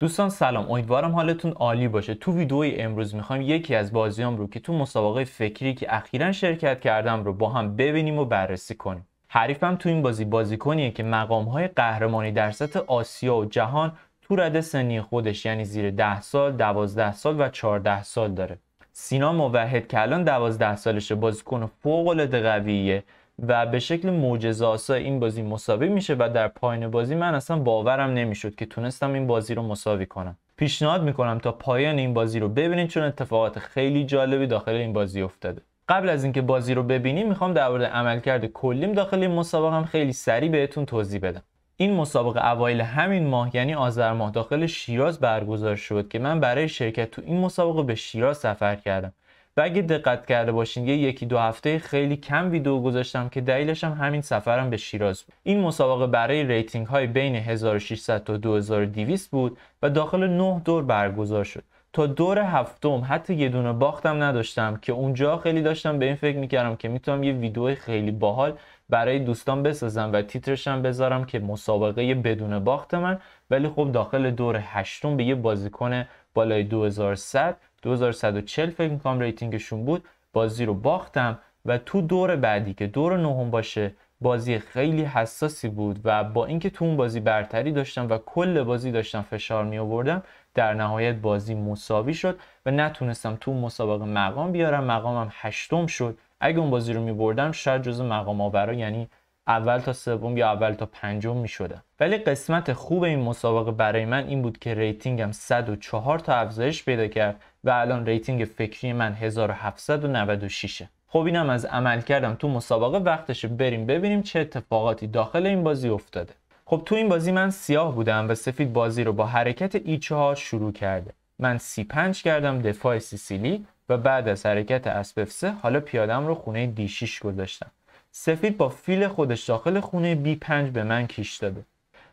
دوستان سلام امیدوارم حالتون عالی باشه تو ویدئوی امروز میخوایم یکی از بازیام رو که تو مسابقه فکری که اخیرا شرکت کردم رو با هم ببینیم و بررسی کنیم حریفم تو این بازی بازیکنیه که مقامهای قهرمانی در سطح آسیا و جهان تو رده سنی خودش یعنی زیر 10 سال، 12 سال و 14 سال داره. سینا موحد که الان 12 سالشه بازیکن فوق العاده قویه و به شکل معجزه‌آسا این بازی مساوی میشه و در پایان بازی من اصلا باورم نمیشد که تونستم این بازی رو مساوی کنم پیشنهاد میکنم تا پایان این بازی رو ببینید چون اتفاقات خیلی جالبی داخل این بازی افتاده قبل از اینکه بازی رو ببینیم میخوام در مورد عملکرد کلیم داخل این مسابقه هم خیلی سریع بهتون توضیح بدم این مسابقه اوایل همین ماه یعنی آذر ماه داخل شیراز برگزار شد که من برای شرکت تو این مسابقه به شیراز سفر کردم و اگه دقت کرده باشین یه یکی دو هفته خیلی کم ویدیو گذاشتم که دلیلش هم همین سفرم به شیراز بود این مسابقه برای ریتینگ های بین 1600 تا 2200 بود و داخل 9 دور برگزار شد تا دور هفتم حتی یه دونه باختم نداشتم که اونجا خیلی داشتم به این فکر میکردم که میتونم یه ویدیو خیلی باحال برای دوستان بسازم و تیترشم بذارم که مسابقه بدون باخت من ولی خب داخل دور هشتم به یه بازیکن بالای 2100 2140 فکر میکنم ریتینگشون بود بازی رو باختم و تو دور بعدی که دور نهم باشه بازی خیلی حساسی بود و با اینکه تو اون بازی برتری داشتم و کل بازی داشتم فشار می آوردم در نهایت بازی مساوی شد و نتونستم تو مسابقه مقام بیارم مقامم هشتم شد اگه اون بازی رو می بردم شاید جزو مقام آورا یعنی اول تا سوم یا اول تا پنجم می ولی قسمت خوب این مسابقه برای من این بود که ریتینگم 104 تا افزایش پیدا کرد و الان ریتینگ فکری من 1796 خب اینم از عمل کردم تو مسابقه وقتش بریم ببینیم چه اتفاقاتی داخل این بازی افتاده خب تو این بازی من سیاه بودم و سفید بازی رو با حرکت ای چهار شروع کرده من سی 5 کردم دفاع سیسیلی و بعد از حرکت اسب 3 حالا پیادم رو خونه دیشیش گذاشتم سفید با فیل خودش داخل خونه b 5 به من کیش داده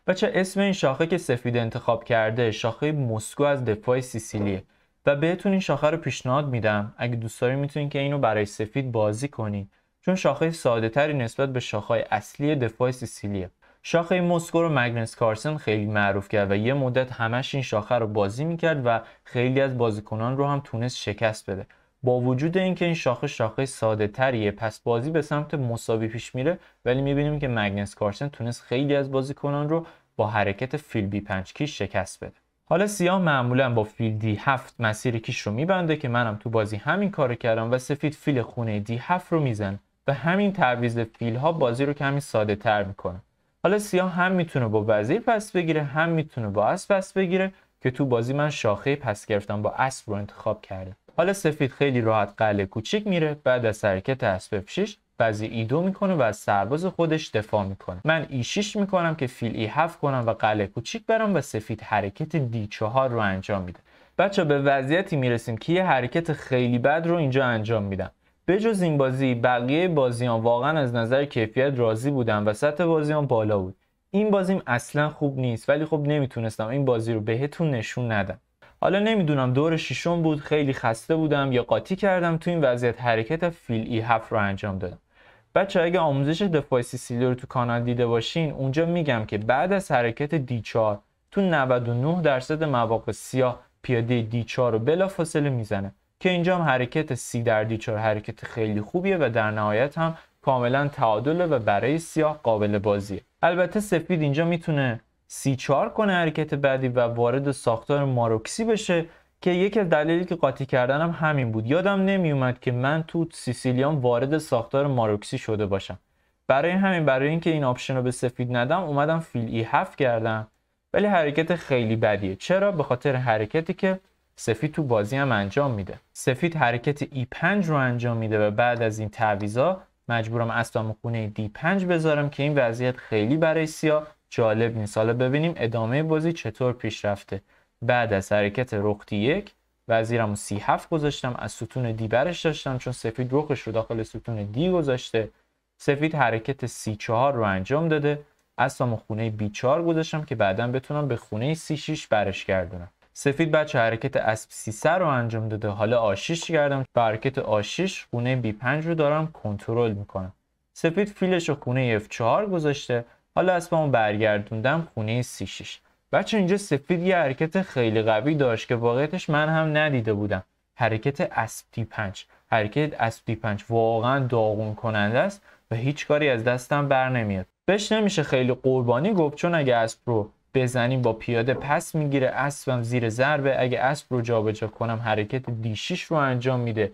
بچه اسم این شاخه که سفید انتخاب کرده شاخه مسکو از دفاع سیسیلیه و بهتون این شاخه رو پیشنهاد میدم اگه دوست دارین میتونین که اینو برای سفید بازی کنین چون شاخه ساده تری نسبت به شاخه اصلی دفاع سیسیلیه شاخه مسکو رو مگنس کارسن خیلی معروف کرد و یه مدت همش این شاخه رو بازی میکرد و خیلی از بازیکنان رو هم تونست شکست بده با وجود اینکه این شاخه شاخه ساده تریه پس بازی به سمت مساوی پیش میره ولی میبینیم که مگنس کارسن تونست خیلی از بازیکنان رو با حرکت فیل بی پنج کیش شکست بده حالا سیاه معمولا با فیل دی هفت مسیر کیش رو میبنده که منم تو بازی همین کار کردم و سفید فیل خونه دی هفت رو میزن و همین تعویض فیل ها بازی رو کمی ساده تر میکنه حالا سیاه هم میتونه با وزیر پس بگیره هم میتونه با اسب پس بگیره که تو بازی من شاخه پس گرفتم با اسب رو انتخاب کرده حالا سفید خیلی راحت قله کوچیک میره بعد از حرکت اسباب 6 بعضی ای میکنه و از سرباز خودش دفاع میکنه من ای 6 میکنم که فیل ای 7 کنم و قله کوچیک برم و سفید حرکت دی 4 رو انجام میده بچه به وضعیتی میرسیم که یه حرکت خیلی بد رو اینجا انجام میدم بجز این بازی بقیه بازی ها واقعا از نظر کیفیت راضی بودم و سطح ها بالا بود این بازیم اصلا خوب نیست ولی خب نمیتونستم این بازی رو بهتون نشون ندم حالا نمیدونم دور ششم بود خیلی خسته بودم یا قاطی کردم تو این وضعیت حرکت فیل ای هفت رو انجام دادم بچه اگه آموزش دفاع سیسیلی رو تو کانال دیده باشین اونجا میگم که بعد از حرکت دی 4 تو 99 درصد مواقع سیاه پیاده دی 4 رو فاصله میزنه که اینجا هم حرکت سی در دی 4 حرکت خیلی خوبیه و در نهایت هم کاملا تعادله و برای سیاه قابل بازیه البته سفید اینجا میتونه C4 کنه حرکت بعدی و وارد ساختار ماروکسی بشه که یکی از دلایلی که قاطی کردنم همین بود یادم نمیومد که من تو سیسیلیان وارد ساختار ماروکسی شده باشم برای همین برای اینکه این آپشن رو به سفید ندم اومدم فیل ای 7 کردم ولی حرکت خیلی بدیه چرا به خاطر حرکتی که سفید تو بازی هم انجام میده سفید حرکت E5 رو انجام میده و بعد از این تعویضا مجبورم اسبم خونه D5 بذارم که این وضعیت خیلی برای سیاه جالب نیست حالا ببینیم ادامه بازی چطور پیش رفته بعد از حرکت رختی یک وزیرم سی هفت گذاشتم از ستون دی برش داشتم چون سفید رخش رو داخل ستون دی گذاشته سفید حرکت سی چهار رو انجام داده اسام خونه بی چهار گذاشتم که بعدا بتونم به خونه سی شیش برش گردونم سفید بچه حرکت اسب سی سر رو انجام داده حالا آشیش کردم به حرکت آشیش خونه بی پنج رو دارم کنترل میکنم سفید فیلش رو خونه اف چهار گذاشته حالا اسممو برگردوندم خونه 6 بچه اینجا سفید یه حرکت خیلی قوی داشت که واقعیتش من هم ندیده بودم حرکت دی 5 حرکت دی پنج واقعا داغون کننده است و هیچ کاری از دستم بر نمیاد بهش نمیشه خیلی قربانی گفت چون اگه اسب رو بزنیم با پیاده پس میگیره اسبم زیر ضربه اگه اسب رو جابجا کنم حرکت دیشیش رو انجام میده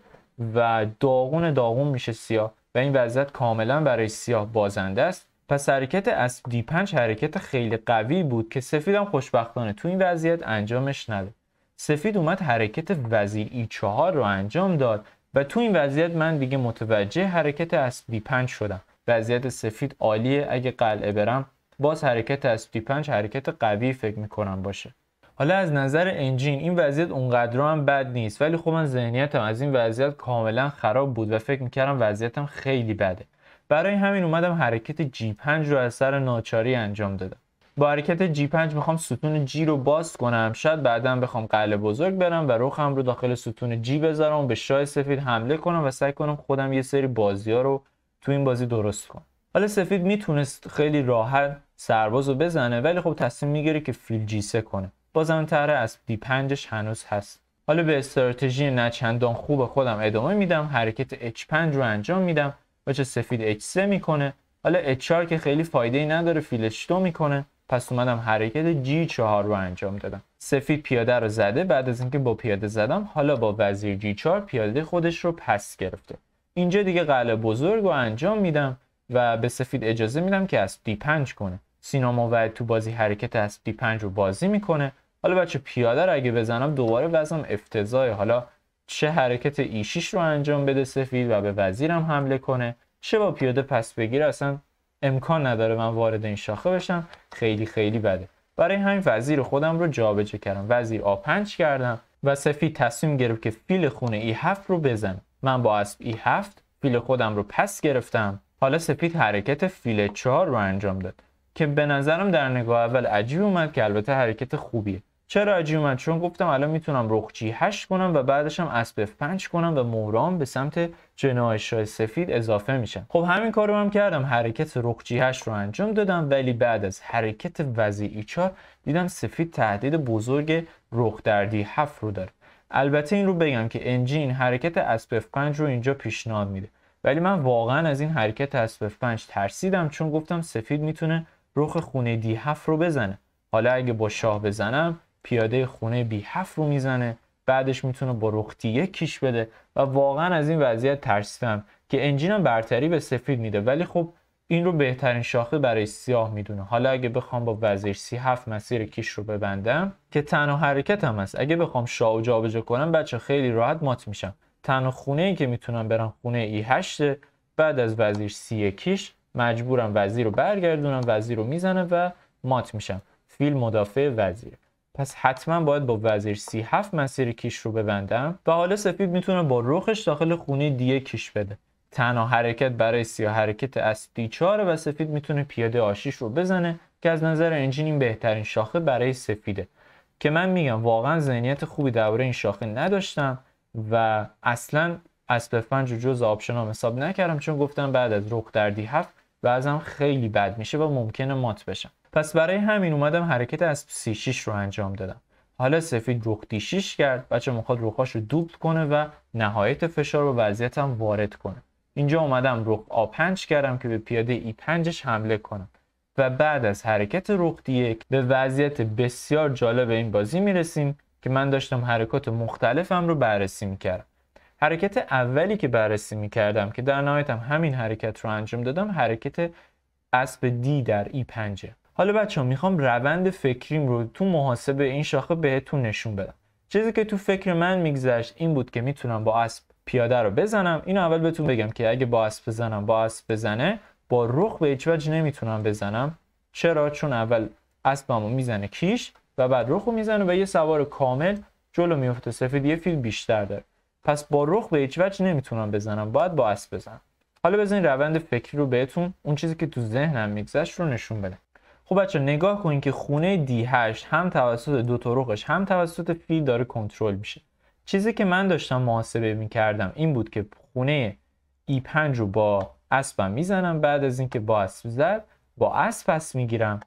و داغون داغون میشه سیاه و این وضعیت کاملا برای سیاه بازنده است پس حرکت اسب دی 5 حرکت خیلی قوی بود که سفیدم خوشبختانه تو این وضعیت انجامش نداد سفید اومد حرکت وزیر ای 4 رو انجام داد و تو این وضعیت من دیگه متوجه حرکت اسب دی 5 شدم وضعیت سفید عالیه اگه قلعه برم باز حرکت اسب دی 5 حرکت قوی فکر میکنم باشه حالا از نظر انجین این وضعیت اونقدر هم بد نیست ولی خب من ذهنیتم از این وضعیت کاملا خراب بود و فکر میکردم وضعیتم خیلی بده برای همین اومدم حرکت G5 رو از سر ناچاری انجام دادم با حرکت G5 میخوام ستون G رو باز کنم شاید بعدا بخوام قله بزرگ برم و رخم رو داخل ستون G بذارم و به شاه سفید حمله کنم و سعی کنم خودم یه سری بازی ها رو تو این بازی درست کنم حالا سفید میتونست خیلی راحت سرباز رو بزنه ولی خب تصمیم میگیره که فیل جیسه کنه بازم طرح از d 5 هنوز هست حالا به استراتژی نچندان خوب خودم ادامه میدم حرکت H5 رو انجام میدم بچه سفید H3 میکنه حالا H4 که خیلی فایده ای نداره فیلش دو میکنه پس اومدم حرکت G4 رو انجام دادم سفید پیاده رو زده بعد از اینکه با پیاده زدم حالا با وزیر G4 پیاده خودش رو پس گرفته اینجا دیگه قلعه بزرگ رو انجام میدم و به سفید اجازه میدم که از D5 کنه سینا موعد تو بازی حرکت از D5 رو بازی میکنه حالا بچه پیاده رو اگه بزنم دوباره وزنم افتضاحه حالا چه حرکت ایشیش رو انجام بده سفید و به وزیرم حمله کنه چه با پیاده پس بگیره اصلا امکان نداره من وارد این شاخه بشم خیلی خیلی بده برای همین وزیر خودم رو جابجا کردم وزیر آ5 کردم و سفید تصمیم گرفت که فیل خونه ای 7 رو بزنه من با اسب ای 7 فیل خودم رو پس گرفتم حالا سپید حرکت فیل 4 رو انجام داد که به نظرم در نگاه اول عجیب اومد که البته حرکت خوبیه چرا اجی اومد چون گفتم الان میتونم رخ جی 8 کنم و بعدش هم اسب 5 کنم و مهرام به سمت جناح شاه سفید اضافه میشم خب همین کارو هم کردم حرکت رخ جی 8 رو انجام دادم ولی بعد از حرکت وزی 4 دیدم سفید تهدید بزرگ رخ در دی 7 رو داره البته این رو بگم که انجین حرکت اسب 5 رو اینجا پیشنهاد میده ولی من واقعا از این حرکت اسب 5 ترسیدم چون گفتم سفید میتونه رخ خونه دی 7 رو بزنه حالا اگه با شاه بزنم پیاده خونه بی هفت رو میزنه بعدش میتونه با رختی کیش بده و واقعا از این وضعیت ترسیدم که انجینم برتری به سفید میده ولی خب این رو بهترین شاخه برای سیاه میدونه حالا اگه بخوام با وزیر سی هفت مسیر کیش رو ببندم که تنها حرکت هم هست اگه بخوام شاه و جابجا کنم بچه خیلی راحت مات میشم تنها خونه ای که میتونم برم خونه ای هشته بعد از وزیر سی کیش مجبورم وزیر رو برگردونم وزیر رو میزنه و مات میشم فیل مدافع وزیر پس حتما باید با وزیر سی هفت مسیر کیش رو ببندم و حالا سفید میتونه با رخش داخل خونه دیه کیش بده تنها حرکت برای سیاه حرکت از دی 4 و سفید میتونه پیاده آشیش رو بزنه که از نظر انجین این بهترین شاخه برای سفیده که من میگم واقعا ذهنیت خوبی درباره این شاخه نداشتم و اصلا اسب رو جز آپشنام حساب نکردم چون گفتم بعد از رخ در d7 بعضم خیلی بد میشه و ممکنه مات بشم پس برای همین اومدم حرکت از C6 رو انجام دادم حالا سفید رخ دی 6 کرد بچه میخواد رخاش رو دوبل کنه و نهایت فشار رو وضعیتم وارد کنه اینجا اومدم رخ A5 کردم که به پیاده e 5 حمله کنم و بعد از حرکت رخ d به وضعیت بسیار جالب این بازی میرسیم که من داشتم حرکات مختلفم رو بررسی میکردم حرکت اولی که بررسی میکردم که در هم همین حرکت رو انجام دادم حرکت اسب دی در E5 حالا بچه ها میخوام روند فکریم رو تو محاسبه این شاخه بهتون نشون بدم چیزی که تو فکر من میگذشت این بود که میتونم با اسب پیاده رو بزنم اینو اول بهتون بگم که اگه با اسب بزنم با اسب بزنه با رخ به هیچ وجه نمیتونم بزنم چرا چون اول اسبمو میزنه کیش و بعد رخ رو میزنه و یه سوار کامل جلو میفته سفید یه فیل بیشتر داره پس با رخ به هیچ وجه نمیتونم بزنم باید با اسب بزنم حالا بزنین روند فکری رو بهتون اون چیزی که تو ذهنم میگذشت رو نشون بده خب بچه نگاه کنید که خونه دی 8 هم توسط دو طرقش هم توسط فیل داره کنترل میشه چیزی که من داشتم محاسبه میکردم این بود که خونه E5 رو با اسبم میزنم بعد از اینکه با اسب زد با اسب پس میگیرم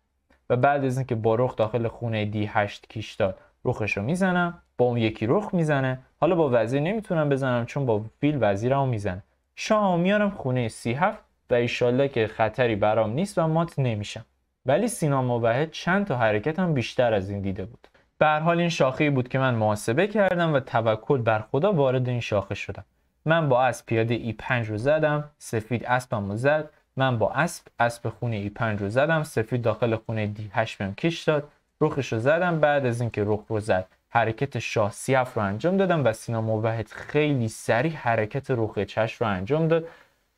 و بعد از اینکه با رخ داخل خونه دی 8 کیش داد رخش رو میزنم با اون یکی رخ میزنه حالا با وزیر نمیتونم بزنم چون با فیل وزیرمو میزنه شاه میارم خونه C7 و ایشالله که خطری برام نیست و مات نمیشم ولی سینا موحد چند تا حرکت هم بیشتر از این دیده بود به حال این شاخه بود که من محاسبه کردم و توکل بر خدا وارد این شاخه شدم من با اسب پیاده ای 5 رو زدم سفید اسبم رو زد من با اسب اسب خونه ای 5 رو زدم سفید داخل خونه دی 8 بهم کش داد رخش رو زدم بعد از اینکه رخ رو زد حرکت شاه سیف رو انجام دادم و سینا موحد خیلی سریع حرکت رخ چش رو انجام داد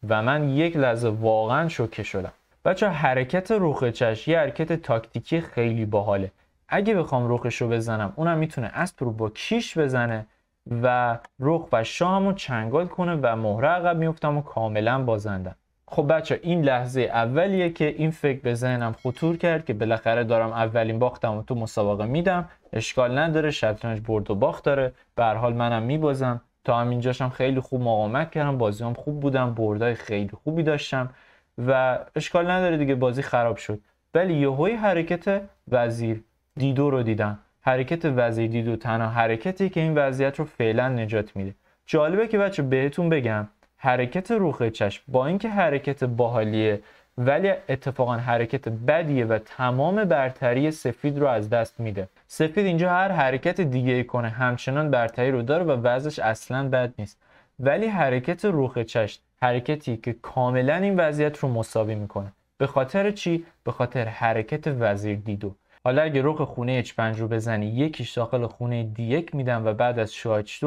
و من یک لحظه واقعا شوکه شدم بچه حرکت رخ یه حرکت تاکتیکی خیلی باحاله اگه بخوام روخش رو بزنم اونم میتونه اسب رو با کیش بزنه و روخ و شاهم چنگال کنه و مهره عقب میفتم و کاملا بازندم خب بچه این لحظه اولیه که این فکر به ذهنم خطور کرد که بالاخره دارم اولین باختم و تو مسابقه میدم اشکال نداره شطرنج برد و باخت داره به حال منم میبازم تا همینجاشم خیلی خوب مقاومت کردم بازیام خوب بودم بردای خیلی خوبی داشتم و اشکال نداره دیگه بازی خراب شد ولی یهوی حرکت وزیر دیدو رو دیدم حرکت وزیر دیدو تنها حرکتی که این وضعیت رو فعلا نجات میده جالبه که بچه بهتون بگم حرکت روخ چشم با اینکه حرکت باحالیه ولی اتفاقا حرکت بدیه و تمام برتری سفید رو از دست میده سفید اینجا هر حرکت دیگه ای کنه همچنان برتری رو داره و وضعش اصلا بد نیست ولی حرکت روخ چشم حرکتی که کاملا این وضعیت رو مساوی میکنه به خاطر چی به خاطر حرکت وزیر دیدو حالا اگه رخ خونه H5 رو بزنی یکیش داخل خونه D1 میدن و بعد از شاه H2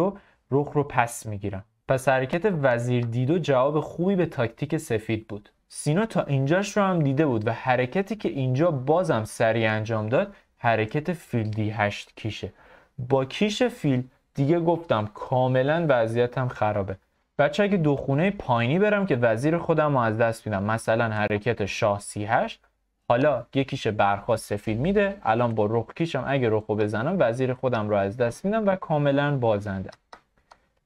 رخ رو پس میگیرن پس حرکت وزیر دیدو جواب خوبی به تاکتیک سفید بود سینا تا اینجاش رو هم دیده بود و حرکتی که اینجا بازم سریع انجام داد حرکت فیل دی 8 کیشه با کیش فیل دیگه گفتم کاملا وضعیتم خرابه بچه اگه دو خونه پایینی برم که وزیر خودم رو از دست میدم مثلا حرکت شاه سی هشت حالا یکیش برخواست سفید میده الان با رخ کیشم اگه رخو بزنم وزیر خودم رو از دست میدم و کاملا بازنده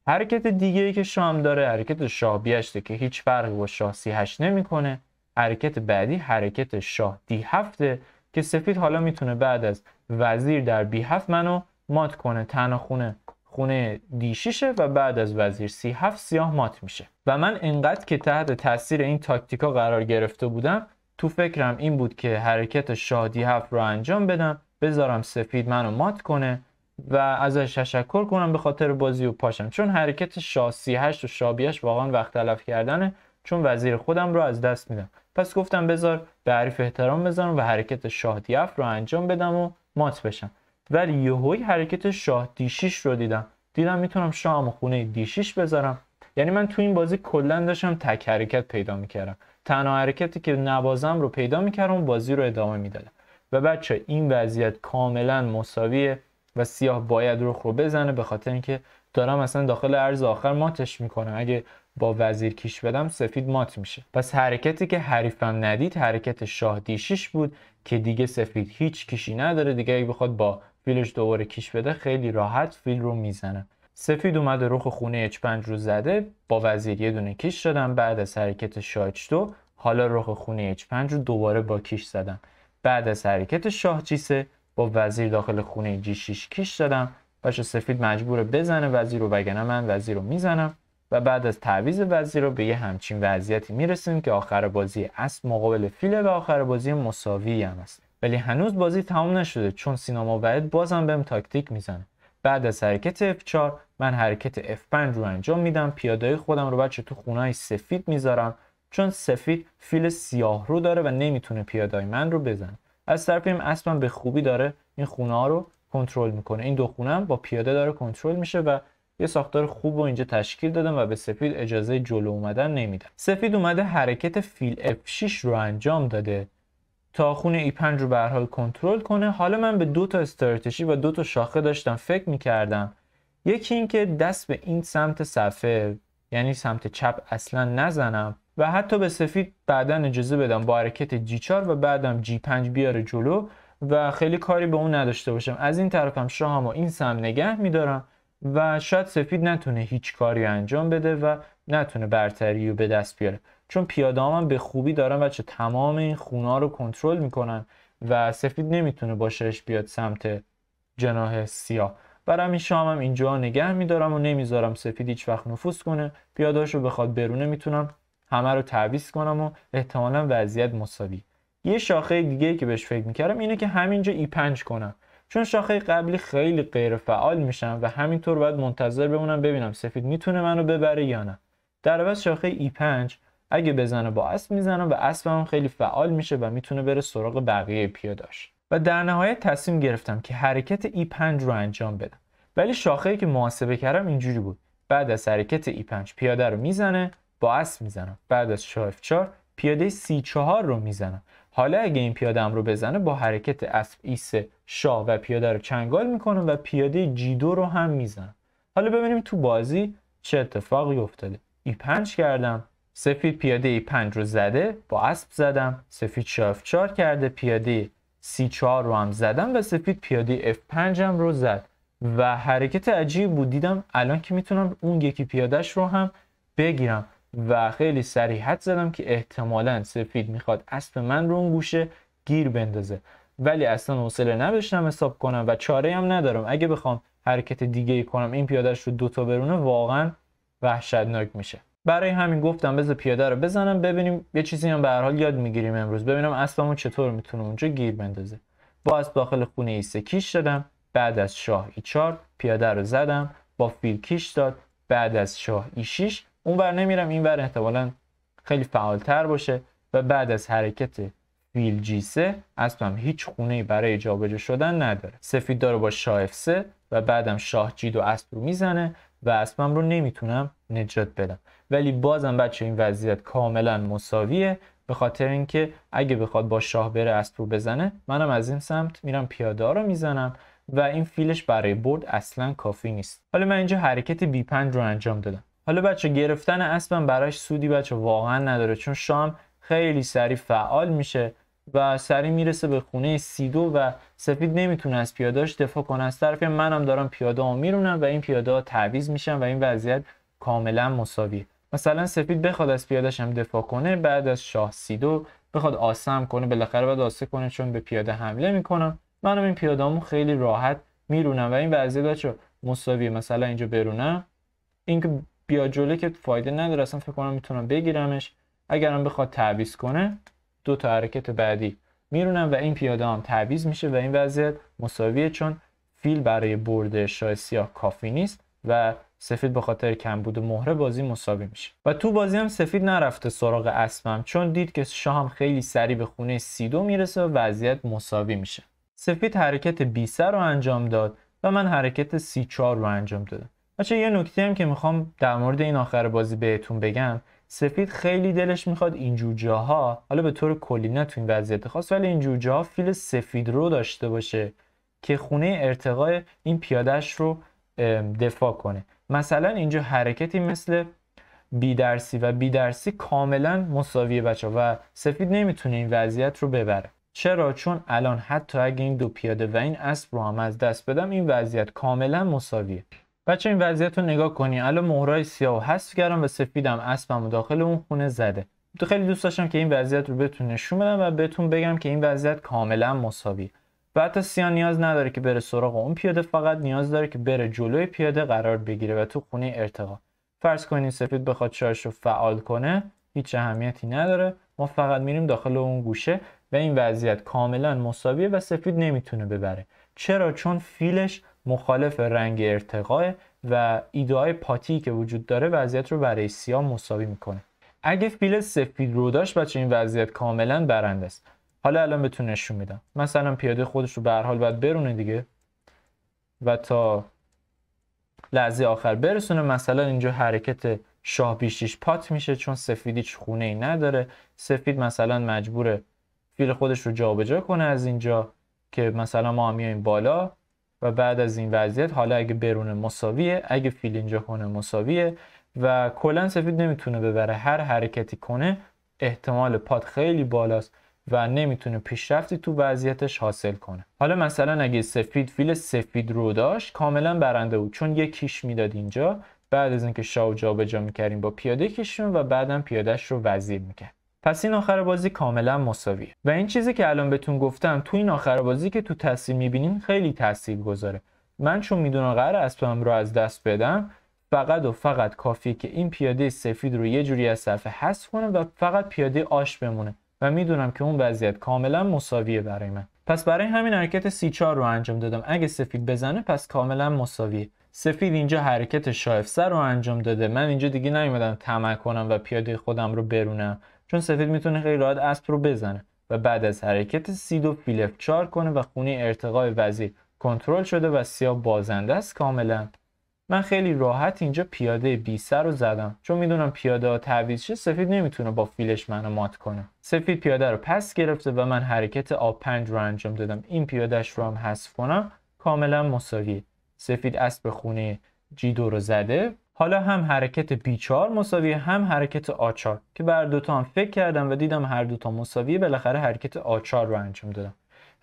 حرکت دیگه ای که شام داره حرکت شاه بیشته که هیچ فرقی با شاه سی هشت نمیکنه حرکت بعدی حرکت شاه دی هفته که سفید حالا میتونه بعد از وزیر در بی هفت منو مات کنه تنها خونه خونه دیشیشه و بعد از وزیر سی هفت سیاه مات میشه و من انقدر که تحت تاثیر این تاکتیکا قرار گرفته بودم تو فکرم این بود که حرکت شادی هفت رو انجام بدم بذارم سفید منو مات کنه و ازش تشکر کنم به خاطر بازی و پاشم چون حرکت شاه سی هشت و شابیش واقعا وقت تلف کردنه چون وزیر خودم رو از دست میدم پس گفتم بذار به عریف احترام بذارم و حرکت شاه دیف رو انجام بدم و مات بشم ولی یهوی حرکت شاه دیشیش رو دیدم دیدم میتونم هم خونه دیشیش بذارم یعنی من تو این بازی کلا داشتم تک حرکت پیدا میکردم تنها حرکتی که نبازم رو پیدا میکردم بازی رو ادامه میدادم و بچه این وضعیت کاملا مساویه و سیاه باید رخ رو بزنه به خاطر اینکه دارم مثلا داخل عرض آخر ماتش میکنم اگه با وزیر کیش بدم سفید مات میشه پس حرکتی که حریفم ندید حرکت شاه دیشیش بود که دیگه سفید هیچ کیشی نداره دیگه اگه بخواد با فیلش دوباره کیش بده خیلی راحت فیل رو میزنه سفید اومده رخ خونه H5 رو زده با وزیر یه دونه کیش شدن بعد از حرکت شاه H2 حالا رخ خونه H5 رو دوباره با کیش زدم بعد از حرکت شاه g با وزیر داخل خونه G6 کیش زدم پاشو سفید مجبور بزنه وزیر رو وگرنه من وزیر رو میزنم و بعد از تعویض وزیر رو به یه همچین وضعیتی میرسیم که آخر بازی اسب مقابل فیله و آخر بازی مساوی هم هست ولی هنوز بازی تمام نشده چون سینما بعد بازم بهم تاکتیک میزنه بعد از حرکت F4 من حرکت F5 رو انجام میدم پیاده خودم رو بچه تو خونه سفید میذارم چون سفید فیل سیاه رو داره و نمیتونه پیاده من رو بزن از طرفیم اسبم به خوبی داره این خونه ها رو کنترل میکنه این دو خونه با پیاده داره کنترل میشه و یه ساختار خوب رو اینجا تشکیل دادم و به سفید اجازه جلو اومدن نمیدم سفید اومده حرکت فیل F6 رو انجام داده تا خون ای 5 رو به حال کنترل کنه حالا من به دو تا استراتژی و دو تا شاخه داشتم فکر میکردم یکی اینکه دست به این سمت صفحه یعنی سمت چپ اصلا نزنم و حتی به سفید بعدا اجازه بدم با حرکت g4 و بعدم g5 بیاره جلو و خیلی کاری به اون نداشته باشم از این طرفم شاهمو این سم نگه میدارم و شاید سفید نتونه هیچ کاری انجام بده و نتونه برتری رو به دست بیاره چون پیاده هم به خوبی دارن بچه تمام این خونا رو کنترل میکنن و سفید نمیتونه باشش بیاد سمت جناه سیاه برای همین شام هم اینجا نگه میدارم و نمیذارم سفید هیچ وقت نفوذ کنه پیاداش رو بخواد برونه میتونم همه رو تعویض کنم و احتمالا وضعیت مساوی یه شاخه دیگه که بهش فکر میکردم اینه که همینجا ای پنج کنم چون شاخه قبلی خیلی غیر فعال میشم و همینطور باید منتظر بمونم ببینم سفید میتونه منو ببره یا نه در عوض شاخه ای 5 اگه بزنه با اسب میزنه و اسب هم خیلی فعال میشه و میتونه بره سراغ بقیه پیاداش و در نهایت تصمیم گرفتم که حرکت ای 5 رو انجام بدم ولی شاخه ای که محاسبه کردم اینجوری بود بعد از حرکت ای 5 پیاده رو میزنه با اسب میزنم بعد از شاه 4 پیاده سی 4 رو میزنم حالا اگه این پیادم رو بزنه با حرکت اسب ای 3 شاه و پیاده رو چنگال میکنم و پیاده جی 2 رو هم میزنم حالا ببینیم تو بازی چه اتفاقی افتاده ای 5 کردم سفید پیاده ای 5 رو زده با اسب زدم سفید شاه چار 4 کرده پیاده سی 4 رو هم زدم و سفید پیاده اف 5 هم رو زد و حرکت عجیب بود دیدم الان که میتونم اون یکی پیادهش رو هم بگیرم و خیلی سریحت زدم که احتمالا سفید میخواد اسب من رو اون گوشه گیر بندازه ولی اصلا حوصله نداشتم حساب کنم و چاره هم ندارم اگه بخوام حرکت دیگه ای کنم این پیادهش رو دوتا برونه واقعا وحشتناک میشه برای همین گفتم بذار پیاده رو بزنم ببینیم یه چیزی هم به حال یاد میگیریم امروز ببینم اسبمون چطور میتونه اونجا گیر بندازه با از داخل خونه ایسه کیش دادم بعد از شاه ای 4 پیاده رو زدم با فیل کیش داد بعد از شاه ای 6 اونور نمیرم اینور احتمالا خیلی فعالتر باشه و بعد از حرکت فیل جی 3 اسبم هیچ خونه برای جابجا شدن نداره سفید داره با شاه اف 3 و بعدم شاه جی و اسب رو میزنه و اسبم رو نمیتونم نجات بدم ولی بازم بچه این وضعیت کاملا مساویه به خاطر اینکه اگه بخواد با شاه بره اسب رو بزنه منم از این سمت میرم پیاده رو میزنم و این فیلش برای برد اصلا کافی نیست حالا من اینجا حرکت بی 5 رو انجام دادم حالا بچه گرفتن اسبم براش سودی بچه واقعا نداره چون شام خیلی سریع فعال میشه و سری میرسه به خونه سیدو و سفید نمیتونه از پیاداش دفاع کنه از طرف منم دارم پیاده ها میرونم و این پیاده ها تعویض میشن و این وضعیت کاملا مساوی مثلا سفید بخواد از پیادش هم دفاع کنه بعد از شاه سیدو بخواد آسم کنه بالاخره بعد آسه کنه چون به پیاده حمله میکنم منم این پیادامو خیلی راحت میرونم و این وضعیت بچه مساوی مثلا اینجا برونم اینکه بیا جلو که فایده نداره اصلا فکر کنم میتونم بگیرمش اگرم بخواد تعویض کنه دو تا حرکت بعدی میرونم و این پیاده هم تعویض میشه و این وضعیت مساویه چون فیل برای برد شاه سیاه کافی نیست و سفید به خاطر کمبود مهره بازی مساوی میشه و تو بازی هم سفید نرفته سراغ اسمم چون دید که شاهم هم خیلی سریع به خونه سی دو میرسه و وضعیت مساوی میشه سفید حرکت بی سر رو انجام داد و من حرکت سی چار رو انجام دادم بچه یه نکته هم که میخوام در مورد این آخر بازی بهتون بگم سفید خیلی دلش میخواد اینجور جاها حالا به طور کلی نه تو این وضعیت خاص ولی اینجور جاها فیل سفید رو داشته باشه که خونه ارتقای این پیادش رو دفاع کنه مثلا اینجا حرکتی مثل درسی و درسی کاملا مساویه بچه و سفید نمیتونه این وضعیت رو ببره چرا چون الان حتی اگه این دو پیاده و این اسب رو هم از دست بدم این وضعیت کاملا مساویه بچه این وضعیت رو نگاه کنی الان مهرای سیاه و حذف کردم و سفیدم اسبم و داخل اون خونه زده تو خیلی دوست داشتم که این وضعیت رو بهتون نشون بدم و بهتون بگم که این وضعیت کاملا مساوی و حتی سیاه نیاز نداره که بره سراغ اون پیاده فقط نیاز داره که بره جلوی پیاده قرار بگیره و تو خونه ارتقا فرض کنین سفید بخواد شارش رو فعال کنه هیچ اهمیتی نداره ما فقط میریم داخل اون گوشه و این وضعیت کاملا مساویه و سفید نمیتونه ببره چرا چون فیلش مخالف رنگ ارتقاء و ایده پاتی که وجود داره وضعیت رو برای سیام مساوی میکنه اگه فیل سفید رو داشت بچه این وضعیت کاملا برنده است حالا الان بهتون نشون میدم مثلا پیاده خودش رو به هر حال باید برونه دیگه و تا لحظه آخر برسونه مثلا اینجا حرکت شاه بیشیش پات میشه چون سفید هیچ خونه ای نداره سفید مثلا مجبور فیل خودش رو جابجا کنه از اینجا که مثلا ما میایم بالا و بعد از این وضعیت حالا اگه برون مساویه اگه فیل اینجا کنه مساویه و کلا سفید نمیتونه ببره هر حرکتی کنه احتمال پاد خیلی بالاست و نمیتونه پیشرفتی تو وضعیتش حاصل کنه حالا مثلا اگه سفید فیل سفید رو داشت کاملا برنده بود چون یه کیش میداد اینجا بعد از اینکه شاو جابجا میکردیم با پیاده کشیم و بعدم پیادهش رو وزیر میکرد پس این آخر بازی کاملا مساویه و این چیزی که الان بهتون گفتم تو این آخر بازی که تو تصویر میبینین خیلی تاثیر گذاره من چون میدونم قرار اسبم رو از دست بدم فقط و فقط کافیه که این پیاده سفید رو یه جوری از صفحه حذف کنم و فقط پیاده آش بمونه و میدونم که اون وضعیت کاملا مساویه برای من پس برای همین حرکت سی 4 رو انجام دادم اگه سفید بزنه پس کاملا مساوی. سفید اینجا حرکت شایفسر رو انجام داده من اینجا دیگه نیومدم طمع کنم و پیاده خودم رو برونم چون سفید میتونه خیلی راحت اسب رو بزنه و بعد از حرکت سی دو بیلف چار کنه و خونی ارتقای وزیر کنترل شده و سیاه بازنده است کاملا من خیلی راحت اینجا پیاده بی سر رو زدم چون میدونم پیاده ها سفید نمیتونه با فیلش منو مات کنه سفید پیاده رو پس گرفته و من حرکت آ پنج رو انجام دادم این پیادهش رو هم حذف کنم کاملا مساوی سفید اسب خونه جی دو رو زده حالا هم حرکت بیچار مساوی هم حرکت آچار که بر دوتا هم فکر کردم و دیدم هر دوتا مساویه بالاخره حرکت آچار رو انجام دادم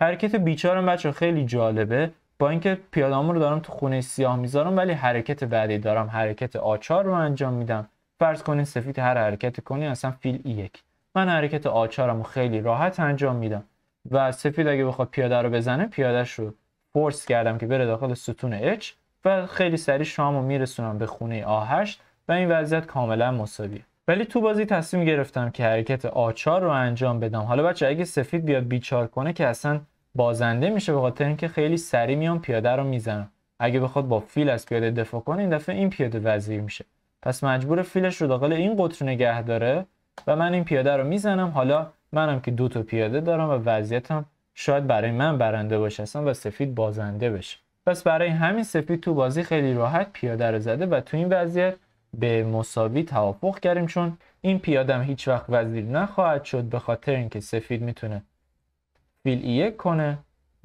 حرکت بیچارم بچه خیلی جالبه با اینکه پیادامون رو دارم تو خونه سیاه میذارم ولی حرکت بعدی دارم حرکت آچار رو انجام میدم فرض کنین سفید هر حرکت کنی اصلا فیل ای یک من حرکت آچارم رو خیلی راحت انجام میدم و سفید اگه بخواد پیاده رو بزنه پیادهش رو فورس کردم که بره داخل ستون اچ و خیلی سریع شما رو میرسونم به خونه آ8 و این وضعیت کاملا مساویه ولی تو بازی تصمیم گرفتم که حرکت آچار رو انجام بدم حالا بچه اگه سفید بیاد بیچار کنه که اصلا بازنده میشه به خاطر اینکه خیلی سریع میام پیاده رو میزنم اگه بخواد با فیل از پیاده دفاع کنه این دفعه این پیاده وزیر میشه پس مجبور فیلش رو داخل این قطر نگه داره و من این پیاده رو میزنم حالا منم که دو تا پیاده دارم و وضعیتم شاید برای من برنده باشه اصلا و سفید بازنده بشه پس برای همین سفید تو بازی خیلی راحت پیاده رو زده و تو این وضعیت به مساوی توافق کردیم چون این پیادم هیچ وقت وزیر نخواهد شد به خاطر اینکه سفید میتونه فیل ای کنه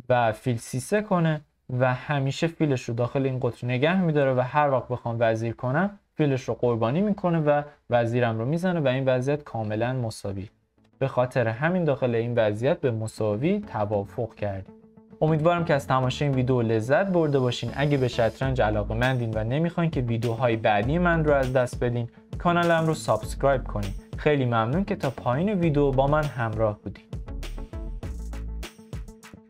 و فیل سه کنه و همیشه فیلش رو داخل این قطر نگه میداره و هر وقت بخوام وزیر کنم فیلش رو قربانی میکنه و وزیرم رو میزنه و این وضعیت کاملا مساوی به خاطر همین داخل این وضعیت به مساوی توافق کردیم امیدوارم که از تماشای این ویدیو لذت برده باشین اگه به شطرنج علاقه مندین و نمیخواین که ویدیوهای بعدی من رو از دست بدین کانالم رو سابسکرایب کنین خیلی ممنون که تا پایین ویدیو با من همراه بودین